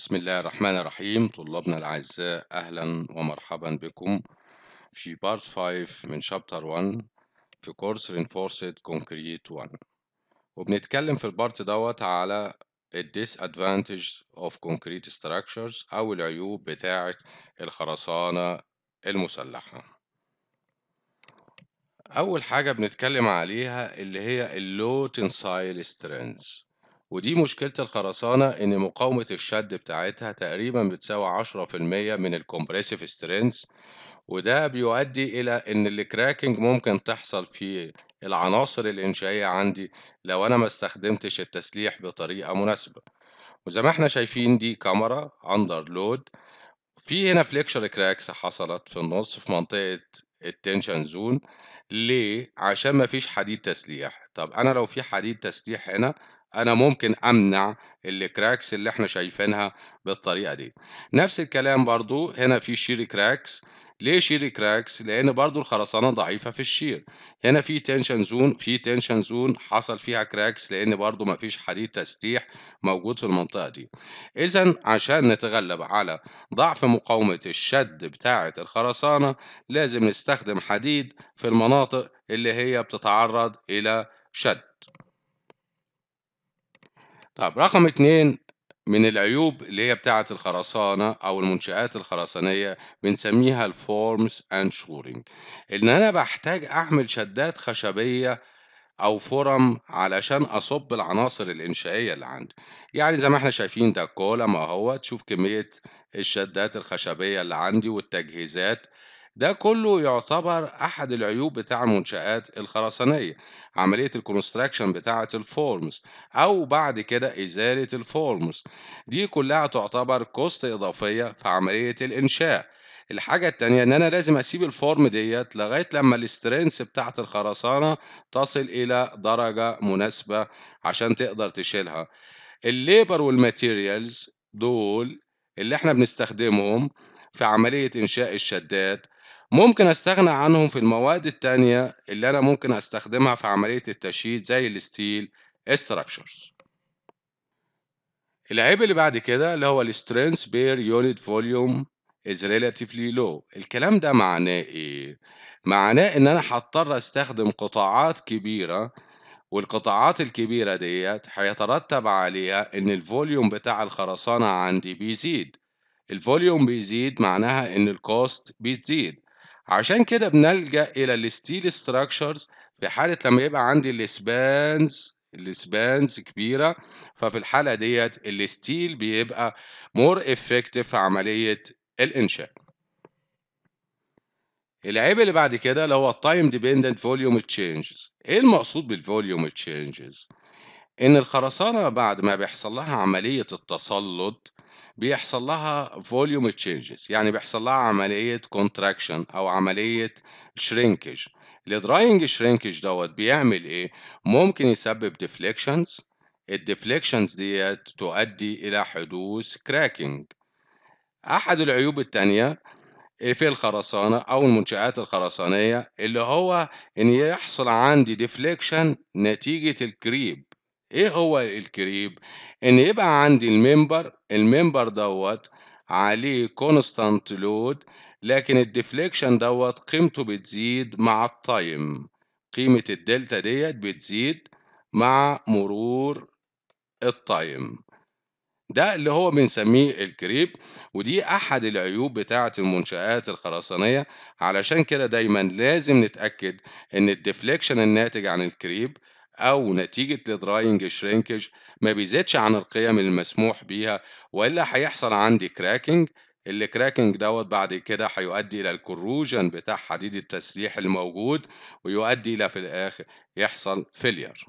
بسم الله الرحمن الرحيم طلابنا الأعزاء أهلا ومرحبا بكم في بارت 5 من شابتر 1 في كورس Reinforced Concrete 1 وبنتكلم في البارت دوت على disadvantages of concrete structures أو العيوب بتاعة الخرسانة المسلحة أول حاجة بنتكلم عليها اللي هي اللو تنسايل سترينث ودي مشكلة الخرسانة إن مقاومة الشد بتاعتها تقريبا بتساوي عشرة في المية من الكومبريسيف سترينث وده بيؤدي إلى إن الكراكنج ممكن تحصل في العناصر الإنشائية عندي لو أنا ما استخدمتش التسليح بطريقة مناسبة وزي ما احنا شايفين دي كاميرا أندر لود في هنا فليكشر كراكس حصلت في النص في منطقة التنشن زون ليه؟ عشان مفيش حديد تسليح طب أنا لو في حديد تسليح هنا أنا ممكن أمنع الكراكس اللي احنا شايفينها بالطريقة دي نفس الكلام برضو هنا في شير كراكس ليه شير كراكس لان برضو الخرسانه ضعيفه في الشير هنا في تنشن زون في تنشن زون حصل فيها كراكس لان برضو مفيش حديد تسليح موجود في المنطقه دي اذا عشان نتغلب على ضعف مقاومه الشد بتاعه الخرسانه لازم نستخدم حديد في المناطق اللي هي بتتعرض الى شد طب رقم اتنين من العيوب اللي هي بتاعة الخرسانة أو المنشآت الخرسانية بنسميها الفورمز أند شورينج إن أنا بحتاج أعمل شدات خشبية أو فرم علشان أصب العناصر الإنشائية اللي عندي يعني زي ما احنا شايفين ده كولا ما هو تشوف كمية الشدات الخشبية اللي عندي والتجهيزات ده كله يعتبر أحد العيوب بتاع المنشآت الخرسانية عملية الكونستراكشن بتاعة الفورمز أو بعد كده إزالة الفورمز دي كلها تعتبر كوست إضافية في عملية الإنشاء الحاجة التانية إن أنا لازم أسيب الفورم ديت لغاية لما الاسترينس بتاعة الخرسانة تصل إلى درجة مناسبة عشان تقدر تشيلها الليبر والماتيريالز دول اللي احنا بنستخدمهم في عملية إنشاء الشدات ممكن أستغنى عنهم في المواد التانية اللي أنا ممكن أستخدمها في عملية التشييد زي الستيل استراكشرز العيب اللي بعد كده اللي هو السترينث بير يونت فوليوم is relatively low الكلام ده معناه ايه معناه ان انا هضطر استخدم قطاعات كبيره والقطاعات الكبيره ديت هيترتب عليها ان الفوليوم بتاع الخرسانه عندي بيزيد الفوليوم بيزيد معناها ان الكوست بتزيد عشان كده بنلجأ إلى الستيل ستراكشرز في حالة لما يبقى عندي السبانز السبانز كبيرة ففي الحالة ديت الستيل بيبقى مور افكتيف في عملية الإنشاء. العيب اللي بعد كده اللي هو التايم ديبندنت فوليوم تشينجز ايه المقصود بالفوليوم تشينجز ان الخرسانه بعد ما بيحصل لها عمليه التسلط بيحصل لها فوليوم تشينجز يعني بيحصل لها عملية كونتراكشن أو عملية شرينكج الدراينج شرينكج دوت بيعمل إيه؟ ممكن يسبب ديفليكشنز الديفليكشنز ديت تؤدي إلى حدوث كراكنج أحد العيوب التانية في الخرسانة أو المنشآت الخرسانية اللي هو إن يحصل عندي ديفليكشن نتيجة الكريب إيه هو الكريب؟ إن يبقى عندي الممبر الممبر دوت عليه كونستانت لود لكن الديفليكشن دوت قيمته بتزيد مع التايم قيمة الدلتا ديت بتزيد مع مرور التايم ده اللي هو بنسميه الكريب ودي احد العيوب بتاعه المنشآت الخرسانيه علشان كده دايما لازم نتاكد ان الديفليكشن الناتج عن الكريب أو نتيجة الدراينج شرينكج ما بيزيدش عن القيم المسموح بيها وإلا هيحصل عندي كراكنج الكراكنج دوت بعد كده هيؤدي إلى الكروجن بتاع حديد التسليح الموجود ويؤدي إلى في الآخر يحصل فيلير